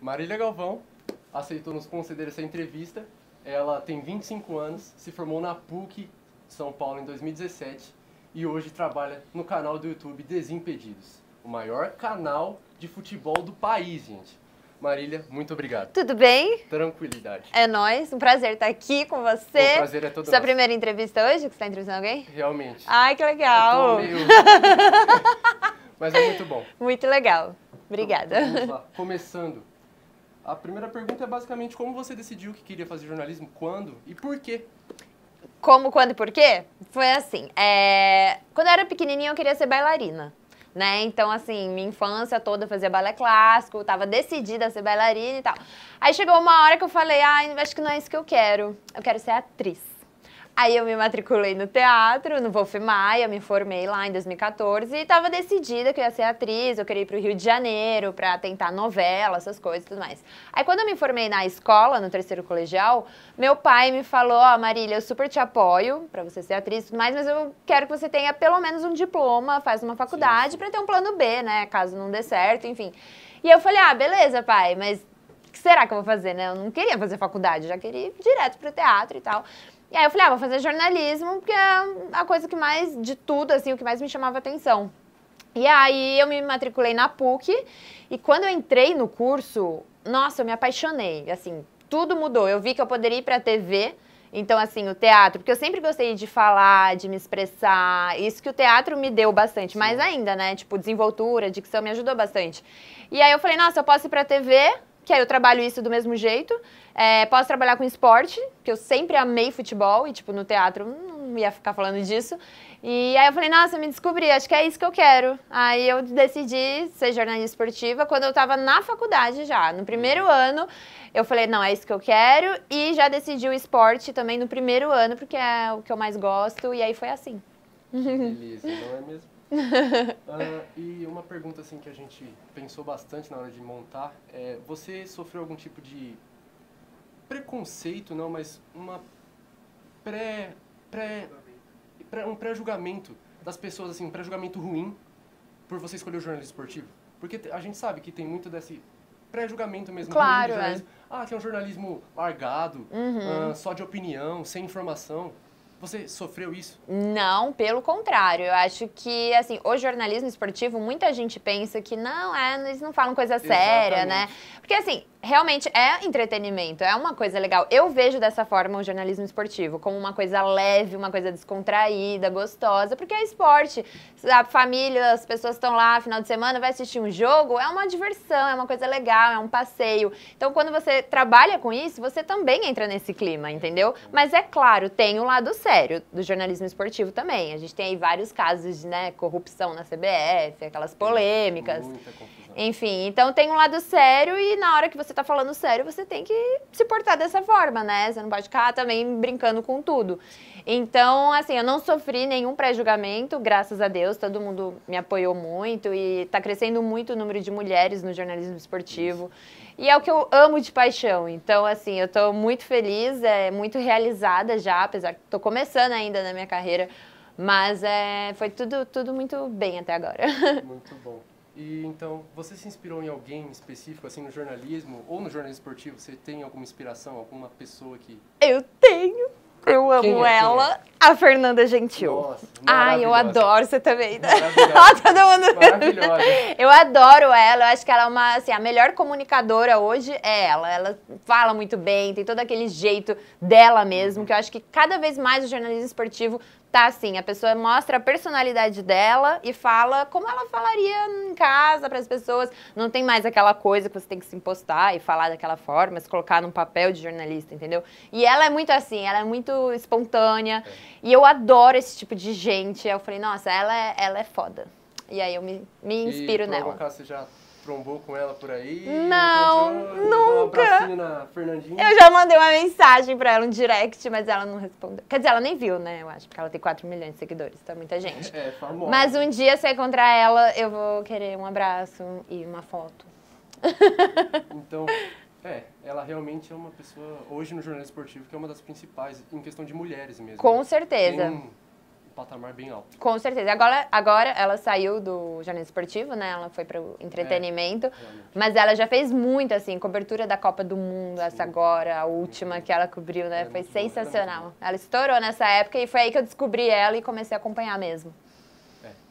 Marília Galvão aceitou nos conceder essa entrevista. Ela tem 25 anos, se formou na PUC São Paulo em 2017 e hoje trabalha no canal do YouTube Desimpedidos, o maior canal de futebol do país, gente. Marília, muito obrigado. Tudo bem? Tranquilidade. É nós, um prazer estar aqui com você. O prazer é todo Sua nosso. primeira entrevista hoje, que você está entrevistando alguém? Realmente. Ai, que legal. Meio... Mas é muito bom. Muito legal. Obrigada. Então, vamos lá. Começando, a primeira pergunta é basicamente como você decidiu que queria fazer jornalismo, quando e por quê? Como, quando e por quê? Foi assim, é... quando eu era pequenininha eu queria ser bailarina. Né? Então, assim, minha infância toda fazia balé clássico, tava decidida a ser bailarina e tal. Aí chegou uma hora que eu falei, ah, acho que não é isso que eu quero. Eu quero ser atriz. Aí eu me matriculei no teatro, no Wolf Maia, me formei lá em 2014 e estava decidida que eu ia ser atriz, eu queria ir para o Rio de Janeiro para tentar novela, essas coisas e tudo mais. Aí quando eu me formei na escola, no terceiro colegial, meu pai me falou, ó, oh, Marília, eu super te apoio para você ser atriz e tudo mais, mas eu quero que você tenha pelo menos um diploma, faz uma faculdade para ter um plano B, né, caso não dê certo, enfim. E eu falei, ah, beleza, pai, mas o que será que eu vou fazer, né? Eu não queria fazer faculdade, já queria ir direto pro teatro e tal. E aí eu falei, ah, vou fazer jornalismo, porque é a coisa que mais, de tudo, assim, o que mais me chamava atenção. E aí eu me matriculei na PUC, e quando eu entrei no curso, nossa, eu me apaixonei, assim, tudo mudou. Eu vi que eu poderia ir pra TV, então, assim, o teatro, porque eu sempre gostei de falar, de me expressar, isso que o teatro me deu bastante, Sim. mais ainda, né? Tipo, desenvoltura, dicção me ajudou bastante. E aí eu falei, nossa, eu posso ir pra TV, que aí eu trabalho isso do mesmo jeito. É, posso trabalhar com esporte, que eu sempre amei futebol e, tipo, no teatro não ia ficar falando disso. E aí eu falei, nossa, me descobri, acho que é isso que eu quero. Aí eu decidi ser jornalista esportiva quando eu estava na faculdade já. No primeiro ano, eu falei, não, é isso que eu quero. E já decidi o esporte também no primeiro ano, porque é o que eu mais gosto. E aí foi assim. Beleza, não é mesmo? uh, e uma pergunta assim que a gente pensou bastante na hora de montar é: você sofreu algum tipo de preconceito, não, mas uma pré pré, pré um pré-julgamento das pessoas assim, um pré-julgamento ruim por você escolher o jornalismo esportivo? Porque a gente sabe que tem muito desse pré-julgamento mesmo. Claro, é. Ah, que é um jornalismo largado, uhum. uh, só de opinião, sem informação. Você sofreu isso? Não, pelo contrário. Eu acho que, assim, o jornalismo esportivo, muita gente pensa que não, é, eles não falam coisa Exatamente. séria, né? Porque, assim, realmente é entretenimento, é uma coisa legal. Eu vejo dessa forma o jornalismo esportivo, como uma coisa leve, uma coisa descontraída, gostosa, porque é esporte. A família, as pessoas estão lá final de semana, vai assistir um jogo, é uma diversão, é uma coisa legal, é um passeio. Então, quando você trabalha com isso, você também entra nesse clima, entendeu? Mas é claro, tem o lado sério do jornalismo esportivo também. A gente tem aí vários casos de né, corrupção na CBF, aquelas polêmicas. Muita confusão. Enfim, então tem um lado sério e na hora que você tá falando sério, você tem que se portar dessa forma, né? Você não pode ficar também brincando com tudo. Então, assim, eu não sofri nenhum pré-julgamento, graças a Deus, todo mundo me apoiou muito e tá crescendo muito o número de mulheres no jornalismo esportivo. E é o que eu amo de paixão. Então, assim, eu tô muito feliz, é muito realizada já, apesar que tô começando ainda na minha carreira, mas é, foi tudo, tudo muito bem até agora. Muito bom. E então, você se inspirou em alguém específico, assim, no jornalismo ou no jornalismo esportivo? Você tem alguma inspiração, alguma pessoa que. Eu tenho! Eu amo é, ela, é? a Fernanda Gentil. Nossa, Ai, eu adoro você também. Né? Maravilhosa. eu adoro ela, eu acho que ela é uma, assim, a melhor comunicadora hoje é ela. Ela fala muito bem, tem todo aquele jeito dela mesmo, uhum. que eu acho que cada vez mais o jornalismo esportivo tá assim, a pessoa mostra a personalidade dela e fala como ela falaria em casa para as pessoas. Não tem mais aquela coisa que você tem que se impostar e falar daquela forma, se colocar num papel de jornalista, entendeu? E ela é muito assim, ela é muito espontânea é. e eu adoro esse tipo de gente. Eu falei, nossa, ela é, ela é foda. E aí eu me, me inspiro e nela. Você já trombou com ela por aí? Não, nunca. Um na Fernandinha? Eu já mandei uma mensagem pra ela, um direct, mas ela não respondeu. Quer dizer, ela nem viu, né? Eu acho, porque ela tem 4 milhões de seguidores, tá muita gente. É, famosa. Mas um dia, se eu encontrar ela, eu vou querer um abraço e uma foto. Então, é, ela realmente é uma pessoa, hoje no jornalismo esportivo, que é uma das principais, em questão de mulheres mesmo. Com certeza. Tem patamar bem alto. Com certeza. Agora, agora ela saiu do jornal esportivo, né? Ela foi para o entretenimento. É, mas ela já fez muito, assim, cobertura da Copa do Mundo, Sim. essa agora, a última Sim. que ela cobriu, né? É, foi é sensacional. Ela estourou nessa época e foi aí que eu descobri ela e comecei a acompanhar mesmo.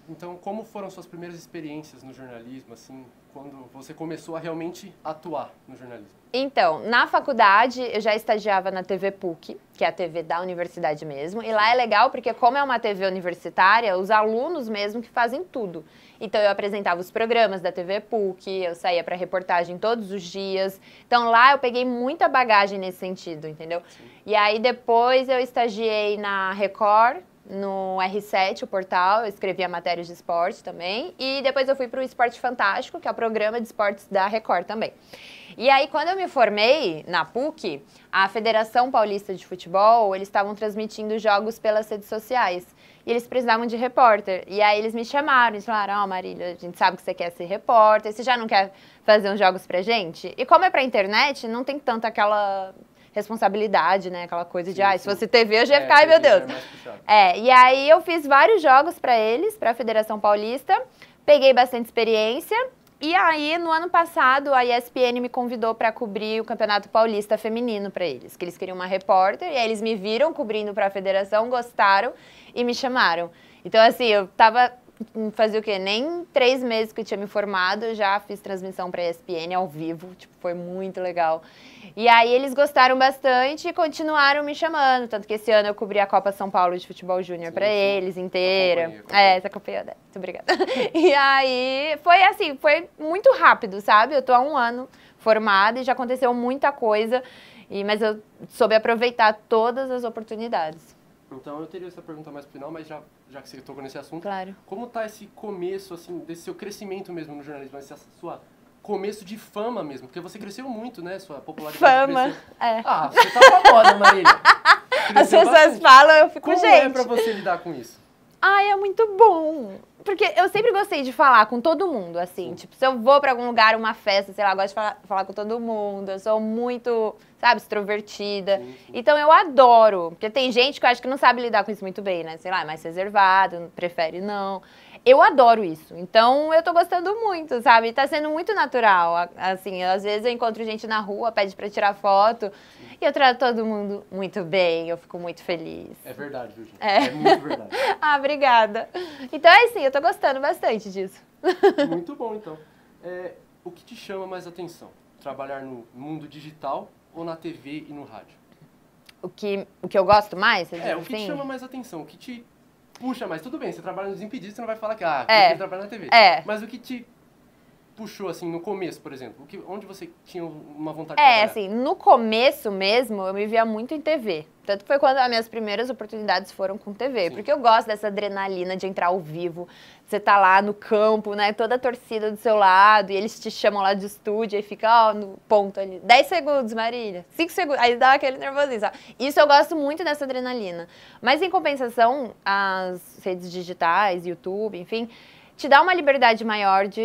Então, como foram suas primeiras experiências no jornalismo, assim, quando você começou a realmente atuar no jornalismo? Então, na faculdade eu já estagiava na TV PUC, que é a TV da universidade mesmo, e lá é legal porque como é uma TV universitária, os alunos mesmo que fazem tudo. Então eu apresentava os programas da TV PUC, eu saía para reportagem todos os dias. Então lá eu peguei muita bagagem nesse sentido, entendeu? Sim. E aí depois eu estagiei na Record, no R7, o portal, eu escrevia matérias de esporte também. E depois eu fui para o Esporte Fantástico, que é o programa de esportes da Record também. E aí, quando eu me formei na PUC, a Federação Paulista de Futebol, eles estavam transmitindo jogos pelas redes sociais. E eles precisavam de repórter. E aí eles me chamaram, eles falaram, ó oh, Marília, a gente sabe que você quer ser repórter, você já não quer fazer uns jogos pra gente? E como é pra internet, não tem tanto aquela responsabilidade, né? Aquela coisa sim, de, ah, sim. se você TV, eu já ia é, ficar, ai meu Deus. É, é, e aí eu fiz vários jogos para eles, para a Federação Paulista, peguei bastante experiência. E aí, no ano passado, a ESPN me convidou para cobrir o Campeonato Paulista Feminino para eles, que eles queriam uma repórter, e aí eles me viram cobrindo para a federação, gostaram e me chamaram. Então, assim, eu tava Hum, fazia o quê? Nem três meses que eu tinha me formado, eu já fiz transmissão para ESPN ao vivo, tipo, foi muito legal. E aí eles gostaram bastante e continuaram me chamando, tanto que esse ano eu cobri a Copa São Paulo de Futebol Júnior para eles inteira. essa copinha É, essa campanha, né? muito obrigada. e aí foi assim, foi muito rápido, sabe? Eu tô há um ano formada e já aconteceu muita coisa, e mas eu soube aproveitar todas as oportunidades. Então eu teria essa pergunta mais pro final, mas já, já que você tocou nesse assunto, claro. como tá esse começo, assim, desse seu crescimento mesmo no jornalismo, esse sua começo de fama mesmo, porque você cresceu muito, né, sua popularidade Fama, cresceu. é. Ah, você tá famosa, Marília. As pessoas bastante. falam, eu fico, como é gente... Como é pra você lidar com isso? Ai, é muito bom. Porque eu sempre gostei de falar com todo mundo, assim. Tipo, se eu vou para algum lugar, uma festa, sei lá, eu gosto de falar, falar, com todo mundo. Eu sou muito, sabe, extrovertida. Então eu adoro. Porque tem gente que eu acho que não sabe lidar com isso muito bem, né? Sei lá, é mais reservado, prefere não. Eu adoro isso. Então eu tô gostando muito, sabe? Tá sendo muito natural. Assim, às vezes eu encontro gente na rua, pede para tirar foto. E eu trato todo mundo muito bem, eu fico muito feliz. É verdade, viu, gente? É, é muito verdade. ah, obrigada. Então é assim, eu tô gostando bastante disso. muito bom, então. É, o que te chama mais atenção? Trabalhar no mundo digital ou na TV e no rádio? O que, o que eu gosto mais? É, o que assim? te chama mais atenção, o que te puxa mas Tudo bem, você trabalha nos impedidos, você não vai falar que ah, é. trabalha na TV. É. Mas o que te puxou, assim, no começo, por exemplo? Que, onde você tinha uma vontade É, de assim, no começo mesmo, eu me via muito em TV. Tanto foi quando as minhas primeiras oportunidades foram com TV. Sim. Porque eu gosto dessa adrenalina de entrar ao vivo. Você tá lá no campo, né? Toda a torcida do seu lado. E eles te chamam lá de estúdio. E fica, ó, no ponto ali. 10 segundos, Marília. 5 segundos. Aí dá aquele nervosismo. Isso eu gosto muito dessa adrenalina. Mas em compensação, as redes digitais, YouTube, enfim te dá uma liberdade maior de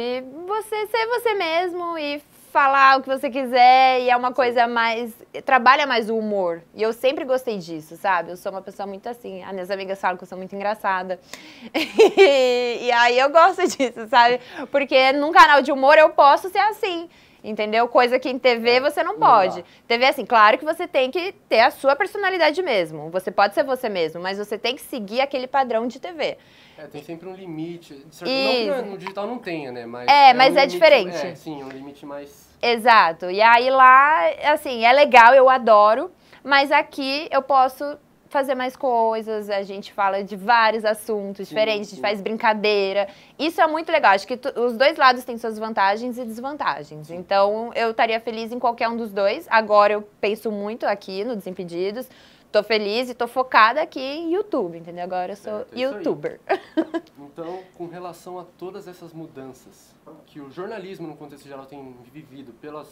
você ser você mesmo e falar o que você quiser e é uma coisa mais. trabalha mais o humor. E eu sempre gostei disso, sabe? Eu sou uma pessoa muito assim. As ah, minhas amigas falam que eu sou muito engraçada. e, e aí eu gosto disso, sabe? Porque num canal de humor eu posso ser assim. Entendeu? Coisa que em TV é, você não pode. Não TV, assim, claro que você tem que ter a sua personalidade mesmo. Você pode ser você mesmo, mas você tem que seguir aquele padrão de TV. É, tem sempre um limite. Certo, e... Não que no digital não tenha, né? Mas é, é mas um é diferente. É, sim, um limite mais. Exato. E aí lá, assim, é legal, eu adoro, mas aqui eu posso fazer mais coisas, a gente fala de vários assuntos diferentes, sim, sim. a gente faz brincadeira. Isso é muito legal. Acho que tu, os dois lados têm suas vantagens e desvantagens. Então, eu estaria feliz em qualquer um dos dois. Agora eu penso muito aqui no Desimpedidos. Tô feliz e tô focada aqui em YouTube, entendeu? Agora eu sou é youtuber. então, com relação a todas essas mudanças que o jornalismo no contexto geral tem vivido, pelas,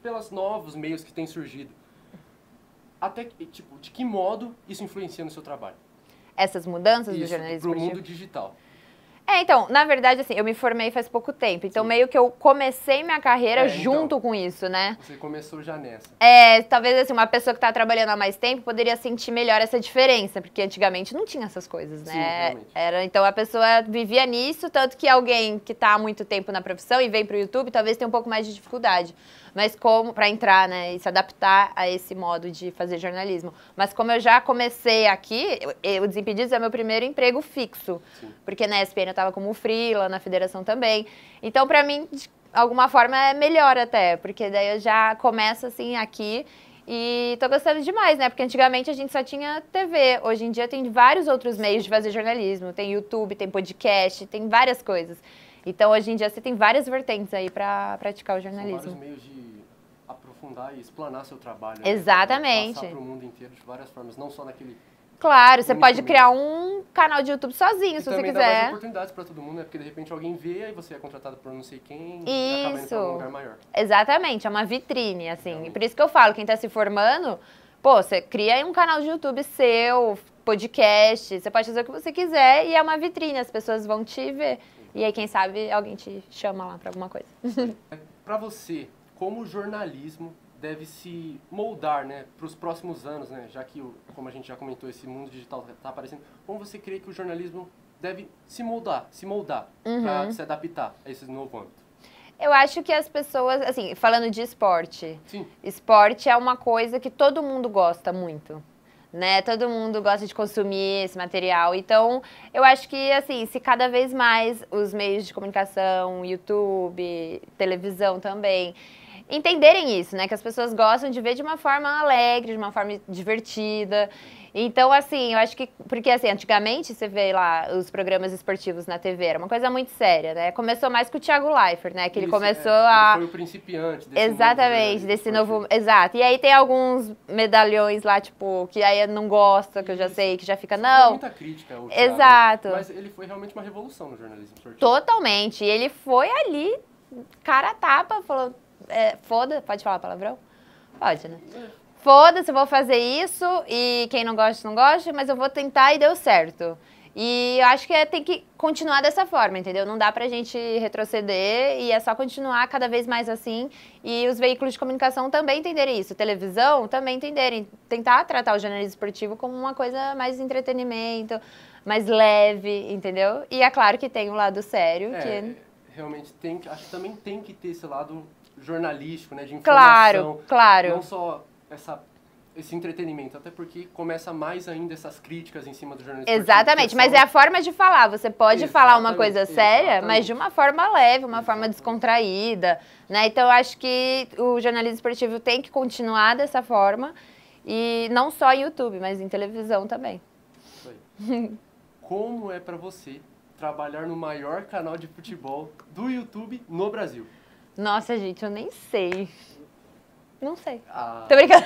pelos novos meios que têm surgido, até tipo, de que modo isso influencia no seu trabalho? Essas mudanças isso, do jornalismo para o mundo digital. É, então, na verdade, assim, eu me formei faz pouco tempo, então Sim. meio que eu comecei minha carreira é, então. junto então, com isso, né? Você começou já nessa. É, talvez assim, uma pessoa que está trabalhando há mais tempo poderia sentir melhor essa diferença, porque antigamente não tinha essas coisas, né? Sim, Era, então a pessoa vivia nisso, tanto que alguém que está há muito tempo na profissão e vem para o YouTube, talvez tenha um pouco mais de dificuldade mas como para entrar, né, e se adaptar a esse modo de fazer jornalismo. Mas como eu já comecei aqui, o Desimpedidos é meu primeiro emprego fixo, Sim. porque na ESPN eu estava como freela, na federação também. Então, para mim, de alguma forma é melhor até, porque daí eu já começo assim aqui e tô gostando demais, né? Porque antigamente a gente só tinha TV. Hoje em dia tem vários outros meios de fazer jornalismo. Tem YouTube, tem podcast, tem várias coisas. Então hoje em dia você tem várias vertentes aí para praticar o jornalismo. São vários meios de aprofundar e explanar seu trabalho. Né? Exatamente. Né? Passar para o mundo inteiro de várias formas, não só naquele Claro, você pode criar um canal de YouTube sozinho, e se você quiser. Dá mais oportunidades para todo mundo, né? Porque de repente alguém vê e você é contratado por não sei quem e acaba indo um lugar maior. Exatamente, é uma vitrine, assim. Então... por isso que eu falo, quem está se formando, pô, você cria um canal de YouTube seu, podcast, você pode fazer o que você quiser e é uma vitrine, as pessoas vão te ver. E aí, quem sabe, alguém te chama lá para alguma coisa. É, para você, como o jornalismo deve se moldar né, para os próximos anos, né, já que, como a gente já comentou, esse mundo digital está tá aparecendo, como você crê que o jornalismo deve se moldar, se moldar uhum. para se adaptar a esse novo âmbito? Eu acho que as pessoas, assim, falando de esporte, Sim. esporte é uma coisa que todo mundo gosta muito né? Todo mundo gosta de consumir esse material. Então, eu acho que, assim, se cada vez mais os meios de comunicação, YouTube, televisão também, entenderem isso, né? Que as pessoas gostam de ver de uma forma alegre, de uma forma divertida. Então, assim, eu acho que. Porque, assim, antigamente você vê lá os programas esportivos na TV, era uma coisa muito séria, né? Começou mais com o Thiago Leifert, né? Que Isso, é. ele começou é, a. Ele foi o principiante desse Exatamente, novo, desse novo. Exato. E aí tem alguns medalhões lá, tipo, que aí não gosta, que eu já sei, que já fica, Isso não. muita crítica ao Exato. Mas ele foi realmente uma revolução no jornalismo esportivo. Totalmente. E ele foi ali, cara a tapa, falou é, foda, pode falar palavrão? Pode, né? Foda-se, eu vou fazer isso e quem não gosta, não gosta, mas eu vou tentar e deu certo. E eu acho que é, tem que continuar dessa forma, entendeu? Não dá pra gente retroceder e é só continuar cada vez mais assim. E os veículos de comunicação também entenderem isso, televisão também entenderem. Tentar tratar o jornalismo esportivo como uma coisa mais entretenimento, mais leve, entendeu? E é claro que tem o um lado sério. É, que... Realmente tem, acho que também tem que ter esse lado jornalístico, né? De informação. Claro, claro. Não só essa esse entretenimento, até porque começa mais ainda essas críticas em cima do jornalismo. Exatamente, é mas é a forma de falar. Você pode exatamente, falar uma coisa séria, exatamente. mas de uma forma leve, uma forma descontraída, né? Então acho que o jornalismo esportivo tem que continuar dessa forma e não só em YouTube, mas em televisão também. Como é para você trabalhar no maior canal de futebol do YouTube no Brasil? Nossa, gente, eu nem sei. Não sei. Ah. Tô brincando.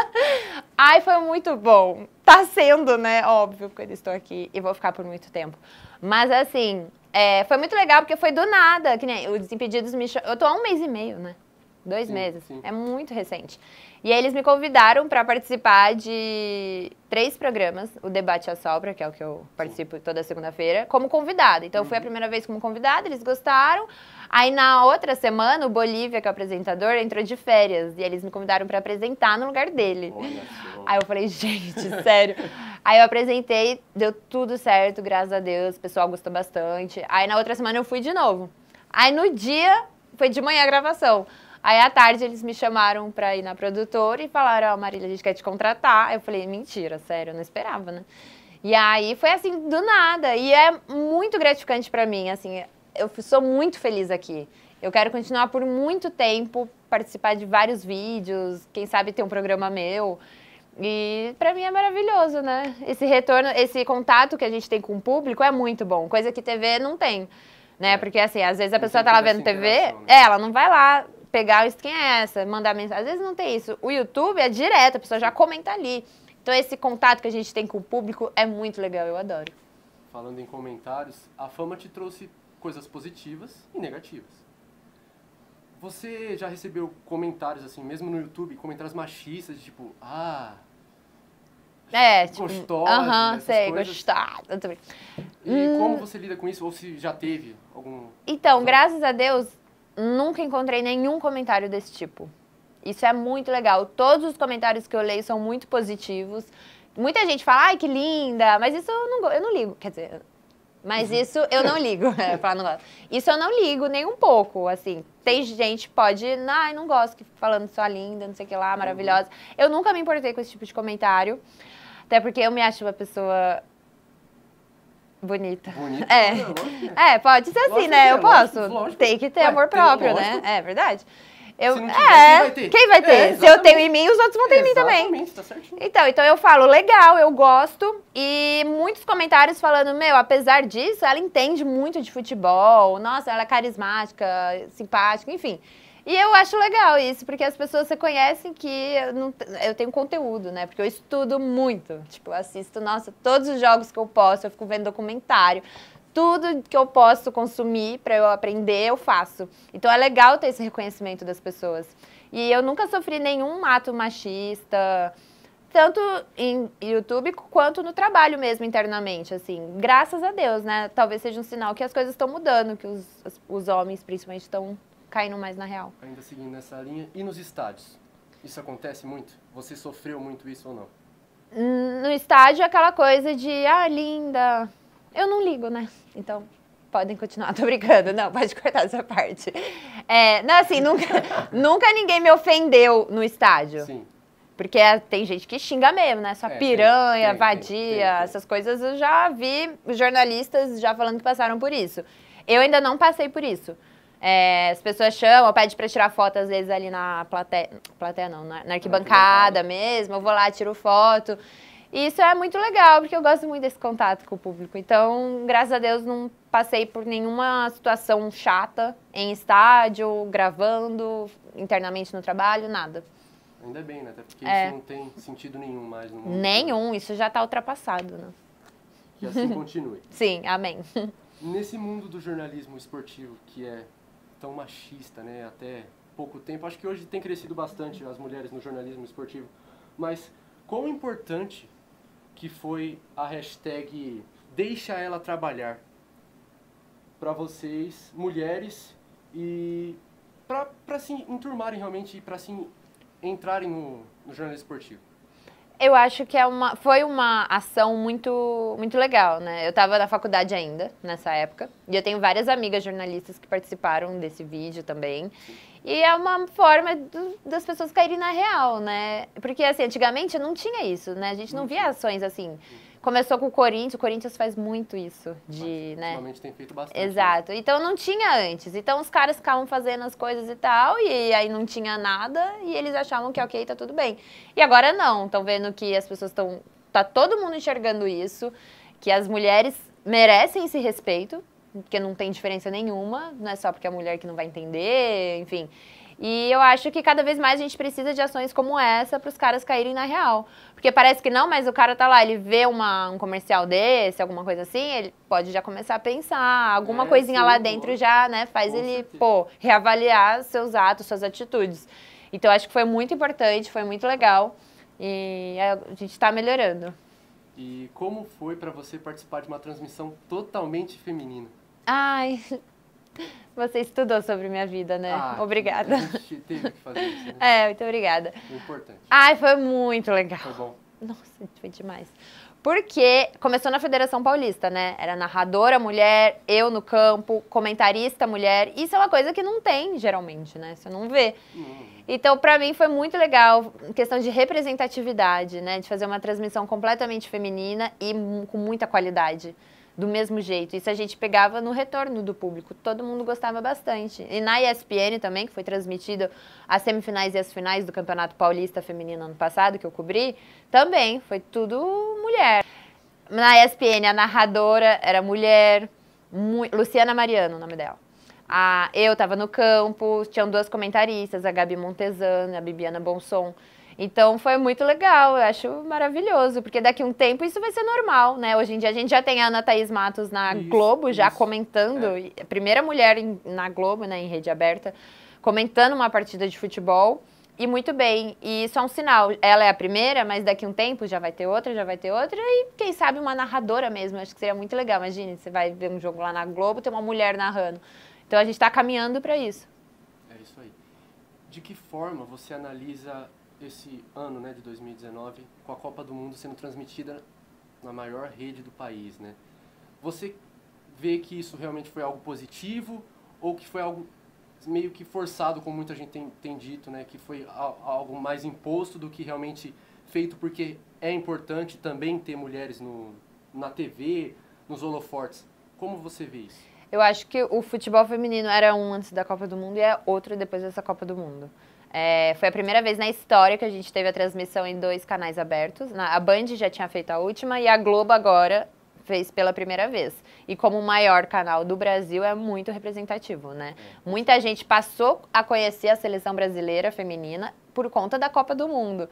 Ai, foi muito bom. Tá sendo, né? Óbvio, porque eu estou aqui e vou ficar por muito tempo. Mas assim, é, foi muito legal porque foi do nada. Que nem o Desimpedidos me chamou. Eu tô há um mês e meio, né? Dois sim, meses. Sim. É muito recente. E aí eles me convidaram para participar de três programas. O Debate à Sobra, que é o que eu participo sim. toda segunda-feira, como convidada. Então, uhum. eu fui a primeira vez como convidada, eles gostaram. Aí na outra semana, o Bolívia, que é o apresentador, entrou de férias e eles me convidaram para apresentar no lugar dele. Aí eu falei, gente, sério. Aí eu apresentei, deu tudo certo, graças a Deus, o pessoal gostou bastante. Aí na outra semana eu fui de novo. Aí no dia, foi de manhã a gravação. Aí à tarde eles me chamaram para ir na produtora e falaram: Ó, oh, Marília, a gente quer te contratar. Aí eu falei: mentira, sério, eu não esperava, né? E aí foi assim, do nada. E é muito gratificante para mim, assim, eu sou muito feliz aqui. Eu quero continuar por muito tempo, participar de vários vídeos, quem sabe ter um programa meu. E para mim é maravilhoso, né? Esse retorno, esse contato que a gente tem com o público é muito bom, coisa que TV não tem, né? É. Porque assim, às vezes a pessoa tá lá vendo TV, né? É, ela não vai lá pegar quem é essa, mandar mensagem. Às vezes não tem isso. O YouTube é direto, a pessoa já comenta ali. Então esse contato que a gente tem com o público é muito legal, eu adoro. Falando em comentários, a fama te trouxe coisas positivas e negativas. Você já recebeu comentários assim, mesmo no YouTube, comentários machistas, tipo, ah, é, tipo, gostosa. Aham, sei, gostosa. Também. E hum. como você lida com isso? Ou se já teve algum. Então, graças a Deus, nunca encontrei nenhum comentário desse tipo. Isso é muito legal. Todos os comentários que eu leio são muito positivos. Muita gente fala, ai, que linda, mas isso eu não, eu não ligo. Quer dizer, mas isso eu não ligo. É, falar não gosto. Isso eu não ligo nem um pouco, assim. Tem gente que pode, ai, não gosto, que falando só linda, não sei o que lá, maravilhosa. Uhum. Eu nunca me importei com esse tipo de comentário. Até porque eu me acho uma pessoa bonita. Bonita? É. É. é, pode ser assim, lógico né? É, eu posso. Lógico, é. Tem que ter amor próprio, né? lógico. né? É verdade. Eu, Se não tiver, é, quem vai ter? Quem vai ter? É, Se eu tenho em mim, os outros vão ter é, em mim também. Tá certinho. Então, então eu falo, legal, eu gosto. E muitos comentários falando, meu, apesar disso, ela entende muito de futebol. Nossa, ela é carismática, simpática, enfim. E eu acho legal isso, porque as pessoas reconhecem que eu, não, eu, tenho conteúdo, né? Porque eu estudo muito. Tipo, eu assisto, nossa, todos os jogos que eu posso, eu fico vendo documentário tudo que eu posso consumir para eu aprender, eu faço. Então é legal ter esse reconhecimento das pessoas. E eu nunca sofri nenhum ato machista, tanto em YouTube quanto no trabalho mesmo internamente, assim. Graças a Deus, né? Talvez seja um sinal que as coisas estão mudando, que os, os homens principalmente estão caindo mais na real. Ainda seguindo nessa linha, e nos estádios? Isso acontece muito? Você sofreu muito isso ou não? No estádio é aquela coisa de, ah, linda, eu não ligo, né? Então, podem continuar, tô brincando. Não, pode cortar essa parte. É, não, assim, nunca, nunca ninguém me ofendeu no estádio. Sim. Porque é, tem gente que xinga mesmo, né? Só é, piranha, tem, tem, vadia, tem, essas coisas eu já vi jornalistas já falando que passaram por isso. Eu ainda não passei por isso. É, as pessoas chamam, pedem pra tirar foto, às vezes, ali na plateia. Plateia não, né? na, na arquibancada, na arquibancada mesmo. Eu vou lá, tiro foto. E isso é muito legal, porque eu gosto muito desse contato com o público. Então, graças a Deus, não passei por nenhuma situação chata em estádio, gravando, internamente no trabalho, nada. Ainda bem, né? Até porque é. isso não tem sentido nenhum mais no mundo. Nenhum, isso já está ultrapassado, né? Que assim continue. Sim, amém. Nesse mundo do jornalismo esportivo que é tão machista, né? Até pouco tempo, acho que hoje tem crescido bastante as mulheres no jornalismo esportivo, mas quão importante que foi a hashtag Deixa Ela Trabalhar. Para vocês, mulheres, e para se enturmarem realmente e para se entrarem no, no jornalismo esportivo eu acho que é uma, foi uma ação muito, muito legal, né? Eu estava na faculdade ainda, nessa época, e eu tenho várias amigas jornalistas que participaram desse vídeo também. E é uma forma do, das pessoas caírem na real, né? Porque, assim, antigamente não tinha isso, né? A gente não uhum. via ações assim começou com o Corinthians, o Corinthians faz muito isso de, Mas, né? tem feito bastante. Né? Exato. Né? Então não tinha antes. Então os caras ficavam fazendo as coisas e tal, e aí não tinha nada, e eles achavam que ok, tá tudo bem. E agora não, estão vendo que as pessoas estão. tá todo mundo enxergando isso, que as mulheres merecem esse respeito, porque não tem diferença nenhuma, não é só porque a é mulher que não vai entender, enfim. E eu acho que cada vez mais a gente precisa de ações como essa para os caras caírem na real. Porque parece que não, mas o cara tá lá, ele vê uma, um comercial desse, alguma coisa assim, ele pode já começar a pensar, alguma é, coisinha sim, lá dentro já, né, faz Com ele, certeza. pô, reavaliar seus atos, suas atitudes. Então acho que foi muito importante, foi muito legal e a gente está melhorando. E como foi para você participar de uma transmissão totalmente feminina? Ai, Você estudou sobre minha vida, né? Ah, obrigada. A gente teve que fazer isso. Né? É, muito obrigada. Importante. Ai, foi muito legal. Foi bom. Nossa, foi demais. Porque começou na Federação Paulista, né? Era narradora mulher, eu no campo, comentarista mulher. Isso é uma coisa que não tem geralmente, né? Você não vê. Então, para mim foi muito legal, questão de representatividade, né? De fazer uma transmissão completamente feminina e com muita qualidade do mesmo jeito. Isso a gente pegava no retorno do público. Todo mundo gostava bastante. E na ESPN também, que foi transmitido as semifinais e as finais do Campeonato Paulista Feminino ano passado, que eu cobri, também foi tudo mulher. Na ESPN, a narradora era mulher, mu Luciana Mariano, o nome dela. A, eu estava no campo, tinham duas comentaristas, a Gabi Montesano e a Bibiana Bonson. Então foi muito legal, eu acho maravilhoso, porque daqui a um tempo isso vai ser normal, né? Hoje em dia a gente já tem a Ana Thaís Matos na isso, Globo, já isso. comentando, é. primeira mulher em, na Globo, né, em rede aberta, comentando uma partida de futebol. E muito bem, e isso é um sinal. Ela é a primeira, mas daqui a um tempo já vai ter outra, já vai ter outra, e quem sabe uma narradora mesmo. Acho que seria muito legal. Imagine, você vai ver um jogo lá na Globo, tem uma mulher narrando. Então a gente está caminhando para isso. É isso aí. De que forma você analisa esse ano né, de 2019 com a Copa do Mundo sendo transmitida na maior rede do país. Né? Você vê que isso realmente foi algo positivo ou que foi algo meio que forçado, como muita gente tem, tem dito, né, que foi algo mais imposto do que realmente feito porque é importante também ter mulheres no, na TV, nos holofortes. Como você vê isso? Eu acho que o futebol feminino era um antes da Copa do Mundo e é outro depois dessa Copa do Mundo. É, foi a primeira vez na história que a gente teve a transmissão em dois canais abertos. Na, a Band já tinha feito a última e a Globo agora fez pela primeira vez. E como o maior canal do Brasil é muito representativo, né? É. Muita gente passou a conhecer a seleção brasileira feminina por conta da Copa do Mundo.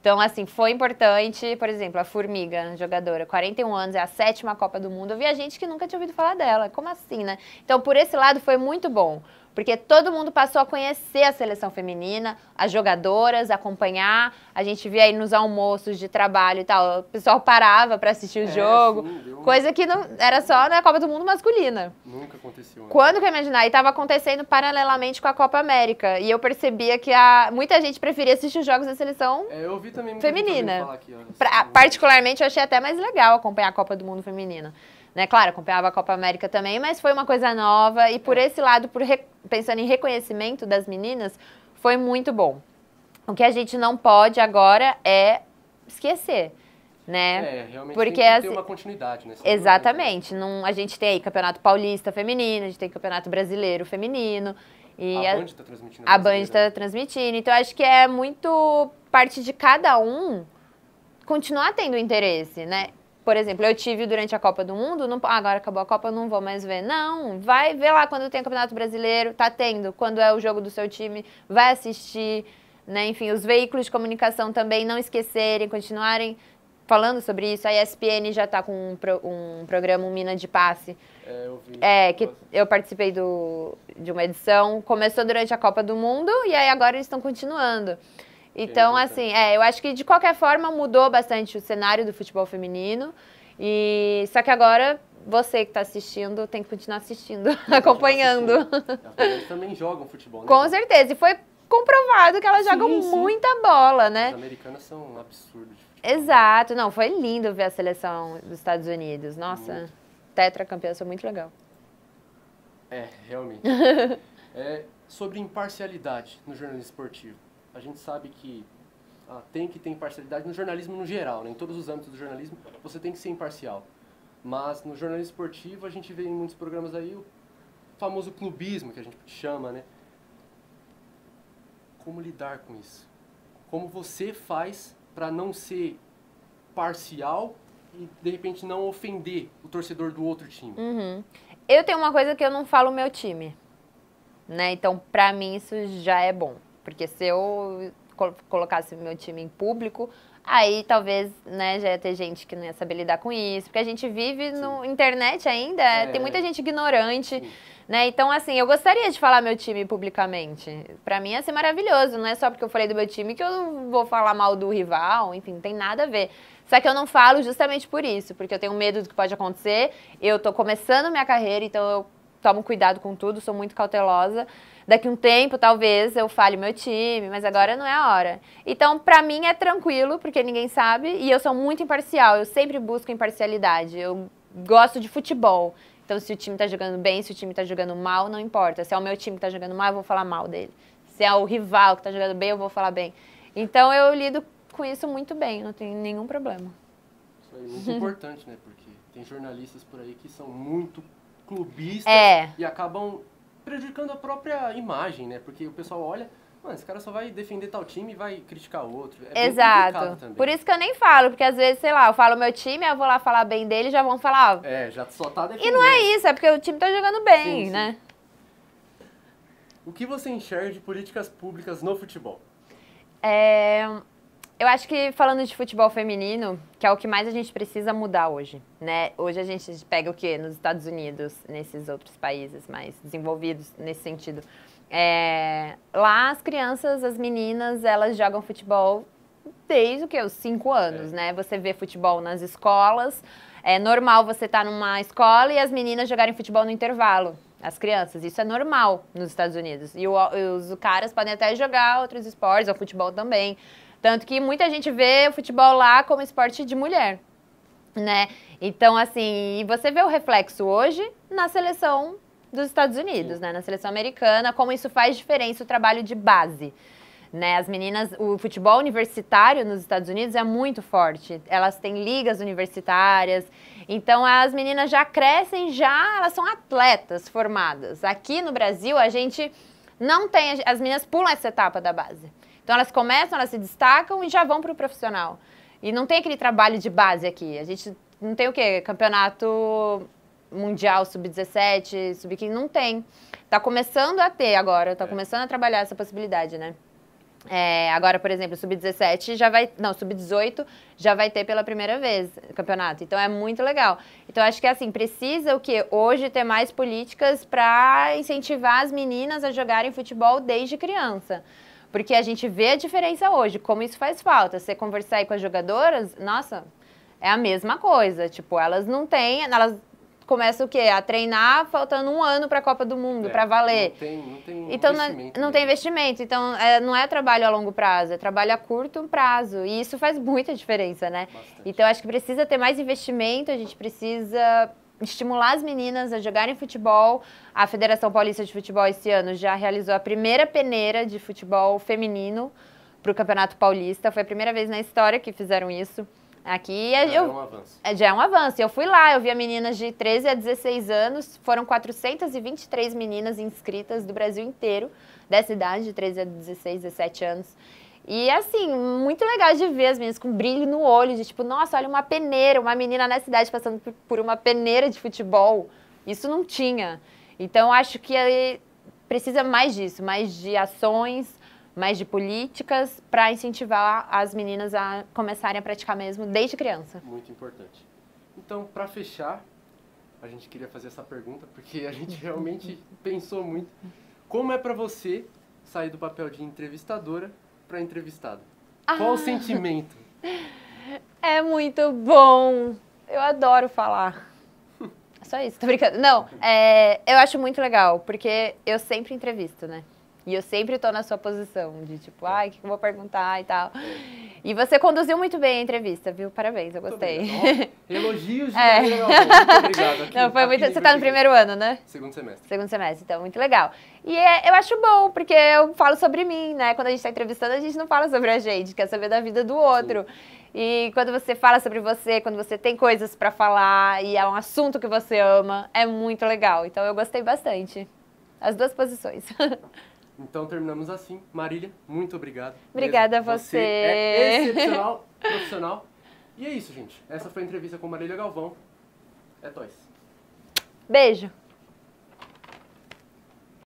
Então, assim, foi importante, por exemplo, a Formiga, jogadora, 41 anos, é a sétima Copa do Mundo. Eu a gente que nunca tinha ouvido falar dela. Como assim, né? Então, por esse lado, foi muito bom porque todo mundo passou a conhecer a seleção feminina, as jogadoras, acompanhar. A gente via aí nos almoços de trabalho e tal, o pessoal parava para assistir o é, jogo, sim, coisa que não era só na Copa do Mundo masculina. Nunca aconteceu. Né? Quando que eu imaginar? E estava acontecendo paralelamente com a Copa América. E eu percebia que a, muita gente preferia assistir os jogos da seleção é, eu vi também muita feminina. Gente falar aqui, olha, pra, assim, né? particularmente, eu achei até mais legal acompanhar a Copa do Mundo feminina. Né? Claro, acompanhava a Copa América também, mas foi uma coisa nova e por é. esse lado, por pensando em reconhecimento das meninas, foi muito bom. O que a gente não pode agora é esquecer né? É, realmente Porque tem que ter uma continuidade, né? Exatamente. Não, a gente tem aí Campeonato Paulista Feminino, a gente tem Campeonato Brasileiro Feminino. E a, a Band está transmitindo. A Band está né? transmitindo. Então, acho que é muito parte de cada um continuar tendo interesse, né? Por exemplo, eu tive durante a Copa do Mundo, não, ah, agora acabou a Copa, não vou mais ver. Não, vai ver lá quando tem o Campeonato Brasileiro, tá tendo. Quando é o jogo do seu time, vai assistir. Né? Enfim, os veículos de comunicação também não esquecerem, continuarem falando sobre isso. A ESPN já está com um, pro, um, programa, um Mina de Passe. É, eu vi. É, que eu participei do, de uma edição. Começou durante a Copa do Mundo e aí agora eles estão continuando. Então, tá. assim, é, eu acho que de qualquer forma mudou bastante o cenário do futebol feminino. E só que agora você que está assistindo tem que continuar assistindo, acompanhando. Assistindo. Elas também jogam futebol, né? Com certeza. E foi comprovado que elas sim, jogam sim. muita bola, né? As americanas são um absurdo. Exato. Não, foi lindo ver a seleção dos Estados Unidos. Nossa, tetracampeã tetra campeã, foi muito legal. É, realmente. é, sobre imparcialidade no jornalismo esportivo a gente sabe que ah, tem que ter imparcialidade no jornalismo no geral, né? em todos os âmbitos do jornalismo você tem que ser imparcial. Mas no jornalismo esportivo a gente vê em muitos programas aí o famoso clubismo que a gente chama, né? Como lidar com isso? Como você faz para não ser parcial e de repente não ofender o torcedor do outro time? Uhum. Eu tenho uma coisa que eu não falo meu time, né? Então para mim isso já é bom. Porque se eu colocasse o meu time em público, aí talvez, né, já ia ter gente que não ia saber lidar com isso, porque a gente vive Sim. no internet ainda, é, tem é. muita gente ignorante, Sim. né? Então, assim, eu gostaria de falar meu time publicamente. Para mim ia ser maravilhoso, não é só porque eu falei do meu time que eu vou falar mal do rival, enfim, não tem nada a ver. Só que eu não falo justamente por isso, porque eu tenho medo do que pode acontecer. Eu tô começando minha carreira, então eu tomo cuidado com tudo, sou muito cautelosa. Daqui um tempo, talvez, eu fale meu time, mas agora não é a hora. Então, para mim é tranquilo, porque ninguém sabe, e eu sou muito imparcial, eu sempre busco imparcialidade. Eu gosto de futebol. Então, se o time tá jogando bem, se o time tá jogando mal, não importa. Se é o meu time que tá jogando mal, eu vou falar mal dele. Se é o rival que tá jogando bem, eu vou falar bem. Então, eu lido com isso muito bem, não tem nenhum problema. Isso aí é muito importante, né? Porque tem jornalistas por aí que são muito clubistas é. e acabam prejudicando a própria imagem, né? Porque o pessoal olha, mano, esse cara só vai defender tal time e vai criticar outro. É Exato. Por isso que eu nem falo, porque às vezes, sei lá, eu falo meu time, eu vou lá falar bem dele, já vão falar, ó. É, já só tá defendendo. E não é isso, é porque o time tá jogando bem, sim, sim. né? O que você enxerga de políticas públicas no futebol? É, eu acho que falando de futebol feminino, que é o que mais a gente precisa mudar hoje, né? Hoje a gente pega o que nos Estados Unidos, nesses outros países mais desenvolvidos nesse sentido. É... lá as crianças, as meninas, elas jogam futebol desde o que os cinco anos, é. né? Você vê futebol nas escolas. É normal você estar tá numa escola e as meninas jogarem futebol no intervalo as crianças. Isso é normal nos Estados Unidos. E o, os caras podem até jogar outros esportes, o futebol também. Tanto que muita gente vê o futebol lá como esporte de mulher, né? Então, assim, você vê o reflexo hoje na seleção dos Estados Unidos, Sim. né? Na seleção americana, como isso faz diferença o trabalho de base. Né, as meninas, o futebol universitário nos Estados Unidos é muito forte. Elas têm ligas universitárias. Então as meninas já crescem, já elas são atletas formadas. Aqui no Brasil a gente não tem, as meninas pulam essa etapa da base. Então elas começam, elas se destacam e já vão para o profissional. E não tem aquele trabalho de base aqui. A gente não tem o quê? Campeonato mundial sub-17, sub-15, não tem. Tá começando a ter agora, tá é. começando a trabalhar essa possibilidade, né? É, agora, por exemplo, sub-17 já vai, não, sub-18 já vai ter pela primeira vez campeonato. Então é muito legal. Então acho que assim precisa o que hoje ter mais políticas para incentivar as meninas a jogarem futebol desde criança. Porque a gente vê a diferença hoje, como isso faz falta. Você conversar aí com as jogadoras, nossa, é a mesma coisa. Tipo, elas não têm, elas começam o quê? A treinar faltando um ano para a Copa do Mundo, é, para valer. Não tem, não tem então, é, investimento. Não, não né? tem investimento. Então, é, não é trabalho a longo prazo, é trabalho a curto prazo. E isso faz muita diferença, né? Bastante. Então, acho que precisa ter mais investimento, a gente precisa estimular as meninas a jogarem futebol. A Federação Paulista de Futebol esse ano já realizou a primeira peneira de futebol feminino para o Campeonato Paulista. Foi a primeira vez na história que fizeram isso. Aqui já é eu, é um avanço. É, já é um avanço. Eu fui lá, eu vi meninas de 13 a 16 anos, foram 423 meninas inscritas do Brasil inteiro, dessa idade, de 13 a 16, 17 anos. E assim, muito legal de ver as meninas com brilho no olho, de tipo, nossa, olha uma peneira, uma menina na cidade passando por uma peneira de futebol. Isso não tinha. Então acho que precisa mais disso, mais de ações, mais de políticas para incentivar as meninas a começarem a praticar mesmo desde criança. Muito importante. Então, para fechar, a gente queria fazer essa pergunta porque a gente realmente pensou muito. Como é para você sair do papel de entrevistadora para entrevistado. Ah. Qual o sentimento? É muito bom. Eu adoro falar. É só isso, tô brincando. Não, é, eu acho muito legal, porque eu sempre entrevisto, né? E eu sempre tô na sua posição, de tipo, ai, o que eu vou perguntar e tal. E você conduziu muito bem a entrevista, viu? Parabéns, eu gostei. elogios de é. Muito obrigado. Aqui, Não, foi muito, você está no primeiro ano, né? Segundo semestre. Segundo semestre, então, muito legal. E é, eu acho bom, porque eu falo sobre mim, né? Quando a gente está entrevistando, a gente não fala sobre a gente, quer saber da vida do outro. Sim. E quando você fala sobre você, quando você tem coisas para falar e é um assunto que você ama, é muito legal. Então eu gostei bastante. As duas posições. Então terminamos assim. Marília, muito obrigado. Obrigada mesmo. a você. Você é excepcional, profissional. E é isso, gente. Essa foi a entrevista com Marília Galvão. É tos. Beijo.